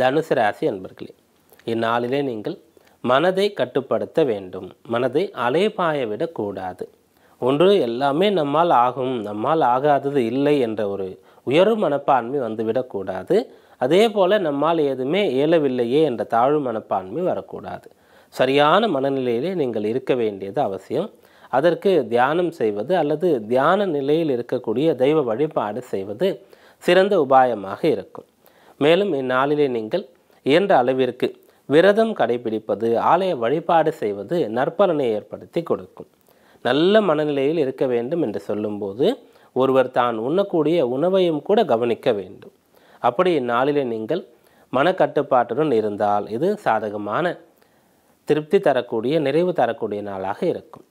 தனுசு ராசி அன்பர்களே இந்நாளிலே நீங்கள் மனதை கட்டுப்படுத்த வேண்டும் மனதை அலைபாய விடக்கூடாது ஒன்று எல்லாமே நம்மால் ஆகும் நம்மால் ஆகாதது இல்லை என்ற ஒரு உயரும் மனப்பான்மை வந்துவிடக்கூடாது அதே போல் நம்மால் எதுவுமே இயலவில்லையே என்ற தாழ்வு மனப்பான்மை வரக்கூடாது சரியான மனநிலையிலே நீங்கள் இருக்க வேண்டியது அவசியம் அதற்கு தியானம் செய்வது அல்லது தியான நிலையில் இருக்கக்கூடிய தெய்வ வழிபாடு செய்வது சிறந்த உபாயமாக இருக்கும் மேலும் இந்நாளிலே நீங்கள் இயன்ற அளவிற்கு விரதம் கடைபிடிப்பது ஆலய வழிபாடு செய்வது நற்பலனை ஏற்படுத்தி கொடுக்கும் நல்ல மனநிலையில் இருக்க வேண்டும் என்று சொல்லும்போது ஒருவர் தான் உண்ணக்கூடிய உணவையும் கூட கவனிக்க வேண்டும் அப்படி இந்நாளிலே நீங்கள் மனக்கட்டுப்பாட்டுடன் இருந்தால் இது சாதகமான திருப்தி தரக்கூடிய நிறைவு தரக்கூடிய நாளாக இருக்கும்